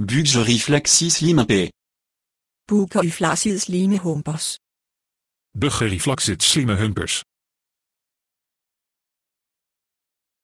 Bugeriflexie Bugeriflatie lime humpers. reflexit slimme humpers.